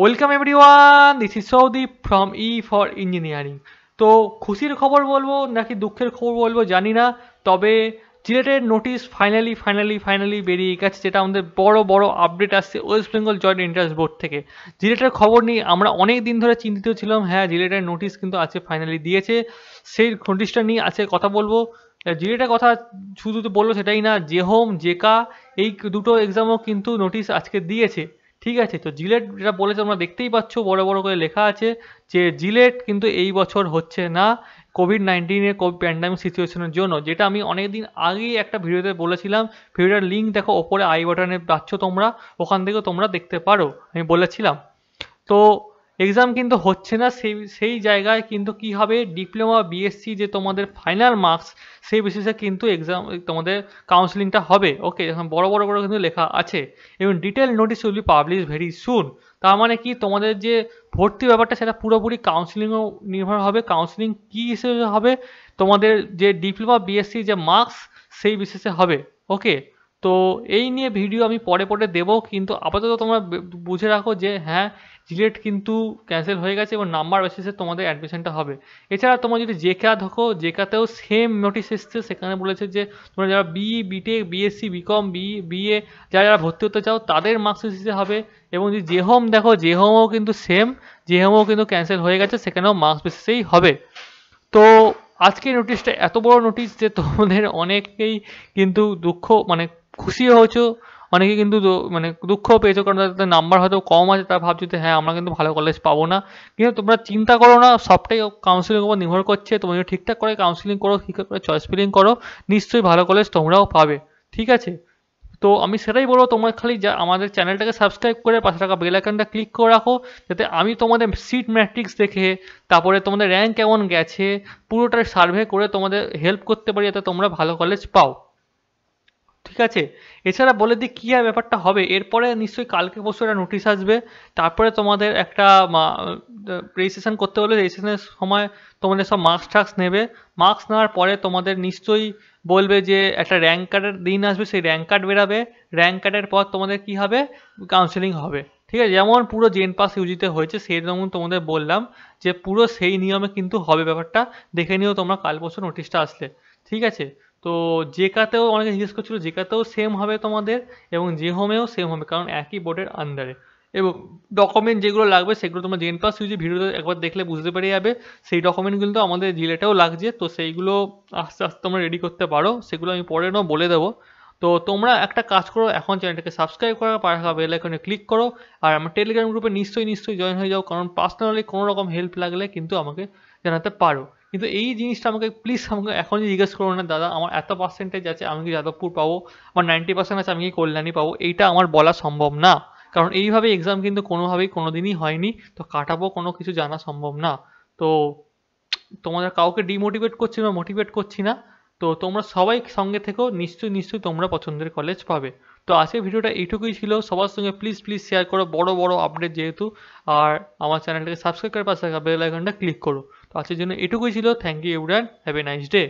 welcome everyone this is Soudip from E for engineering তো খুশির খবর বলবো নাকি দুঃখের খবর বলবো জানি না তবে জিলেটের নোটিস ফাইনালি ফাইনালি ফাইনালি বেরিয়ে গেছে যেটা আমাদের বড় বড় আপডেট আসছে West Bengal joint entrance board থেকে জিলেটের খবর নিয়ে আমরা অনেক দিন ধরে চিন্তিত ছিলাম হ্যাঁ জিলেটের নোটিস কিন্তু আছে ফাইনালি দিয়েছে সেই নোটিশটা নিয়ে আছে কথা বলবো জিলেটের কথা শুধু তো বললো সেটাই না যে হোম জেকা এই দুটো এক্সামও কিন্তু নোটিস আজকে দিয়েছে ঠিক আছে তো জিলেট যেটা বলেছে তোমরা দেখতেই পাচ্ছ বড় বড় করে লেখা আছে যে জিলেট কিন্তু এই বছর হচ্ছে না কোভিড নাইন্টিনের কোভিড প্যান্ডামিক সিচুয়েশনের জন্য যেটা আমি অনেকদিন আগেই একটা ভিডিওতে বলেছিলাম ভিডিওটার লিঙ্ক দেখো ওপরে আই বাটনে পাচ্ছ তোমরা ওখান থেকেও তোমরা দেখতে পারো আমি বলেছিলাম তো এক্সাম কিন্তু হচ্ছে না সেই সেই জায়গায় কিন্তু কি হবে ডিপ্লোমা বিএসসি যে তোমাদের ফাইনাল মার্কস সেই বেসিসে কিন্তু এক্সাম তোমাদের কাউন্সেলিংটা হবে ওকে এখন বড় বড় করে কিন্তু লেখা আছে এবং detail notice will be publish very soon তার মানে কি তোমাদের যে ভর্তি ব্যাপারটা সেটা পুরোপুরি কাউন্সেলিংও নির্ভর হবে কাউন্সিলিং কী হিসেবে হবে তোমাদের যে ডিপ্লোমা বিএসসি যে মার্কস সেই বিশেষে হবে ওকে তো এই নিয়ে ভিডিও আমি পরে পরে দেব কিন্তু আপাতত তোমরা বুঝে রাখো যে হ্যাঁ জিলেট কিন্তু ক্যান্সেল হয়ে গেছে এবং নাম্বার বেসিসে তোমাদের অ্যাডমিশনটা হবে এছাড়া তোমরা যদি জেকা ধকো জেকাতেও সেম নোটিশ এসছে সেখানে বলেছে যে তোমরা যারা BE BTech BSc BCom B BA যারা যারা ভর্তি হতে চাও তাদের মার্কশিট দিতে হবে এবং যদি জেহোম দেখো জেহোমও কিন্তু সেম জেহোমও কিন্তু ক্যান্সেল হয়ে গেছে সেখানেও মার্কস বেসিসেই হবে তো আজকে নোটিশটা এত বড় নোটিশ যে তোমাদের অনেকেই কিন্তু দুঃখ মানে খুশি হয়েছো অনেকে কিন্তু মানে দুঃখও পেয়েছে কারণ তাদের নাম্বার হয়তো কম আছে তারা ভাবছে যে হ্যাঁ আমরা কিন্তু ভালো কলেজ পাবো না কিন্তু তোমরা চিন্তা করো না সবটাই কাউন্সিলিং উপর নির্ভর করছে তোমরা যদি ঠিকঠাক করে কাউন্সিলিং করো ঠিকঠাক করে চয়েস ফিলিং করো নিশ্চয়ই ভালো কলেজ তোমরাও পাবে ঠিক আছে তো আমি সেটাই বলবো তোমরা খালি যা আমাদের চ্যানেলটাকে সাবস্ক্রাইব করে পাশে থাকা বেল ক্লিক করে রাখো যাতে আমি তোমাদের সিট ম্যাট্রিক্স দেখে তারপরে তোমাদের র্যাঙ্ক কেমন গেছে পুরোটাই সার্ভে করে তোমাদের হেল্প করতে পারি যাতে তোমরা ভালো কলেজ পাও ঠিক আছে এছাড়া বলে দিই কী ব্যাপারটা হবে এরপরে নিশ্চয়ই কালকে পরশু একটা নোটিশ আসবে তারপরে তোমাদের একটা রেজিস্ট্রেশন করতে হলে রেজিস্ট্রেশনের সময় তোমাদের সব মার্কস টাক্স নেবে মার্কস নেওয়ার পরে তোমাদের নিশ্চয়ই বলবে যে একটা র্যাঙ্ক কার্ডের দিন আসবে সেই র্যাঙ্ক কার্ড বেরাবে র্যাঙ্ক কার্ডের পর তোমাদের কি হবে কাউন্সেলিং হবে ঠিক আছে যেমন পুরো জেন পাস ইউজিতে হয়েছে সেই রকম তোমাদের বললাম যে পুরো সেই নিয়মে কিন্তু হবে ব্যাপারটা দেখে নিও তোমরা কাল পরশু নোটিশটা আসলে ঠিক আছে তো জেকাতেও অনেকে জিজ্ঞেস করছিল জেকাতেও সেম হবে তোমাদের এবং জে হোমেও সেম হবে কারণ একই বোর্ডের আন্ডারে এবং ডকুমেন্ট যেগুলো লাগবে সেগুলো তোমরা জেন পাস ইউজি ভিডিওতে একবার দেখলে বুঝতে পেরে যাবে সেই ডকুমেন্ট কিন্তু আমাদের জিলেটাও লাগছে তো সেইগুলো আস্তে আস্তে তোমরা রেডি করতে পারো সেগুলো আমি পরে নাও বলে দেবো তো তোমরা একটা কাজ করো এখন চ্যানেলটাকে সাবস্ক্রাইব করার পাশা বেল ক্লিক করো আর আমার টেলিগ্রাম গ্রুপে নিশ্চয়ই নিশ্চয়ই জয়েন হয়ে যাও কারণ পার্সোনালি কোনো রকম হেল্প লাগলে কিন্তু আমাকে জানাতে পারো কিন্তু এই জিনিসটা আমাকে প্লিজ আমাকে এখনই জিজ্ঞেস করো না দাদা আমার এত পার্সেন্টেজ আছে আমি কি যাদবপুর পাবো আমার নাইনটি পার্সেন্ট আছে আমি কি কল্যাণী পাবো এইটা আমার বলা সম্ভব না কারণ এইভাবে এক্সাম কিন্তু কোনোভাবেই কোনো দিনই হয়নি তো কাটাবো কোনো কিছু জানা সম্ভব না তো তোমাদের কাউকে ডিমোটিভেট করছি বা মোটিভেট করছি না তো তোমরা সবাই সঙ্গে থেকেও নিশ্চয়ই নিশ্চয়ই তোমরা পছন্দের কলেজ পাবে তো আজকের ভিডিওটা এইটুকুই ছিল সবার সঙ্গে প্লিজ প্লিজ শেয়ার করো বড় বড় আপডেট যেহেতু আর আমার চ্যানেলটাকে সাবস্ক্রাইব করে পাশে থাকা বেল আইকনটা ক্লিক করো তো আজকের জন্য এটুকুই ছিল thank you everyone have a nice day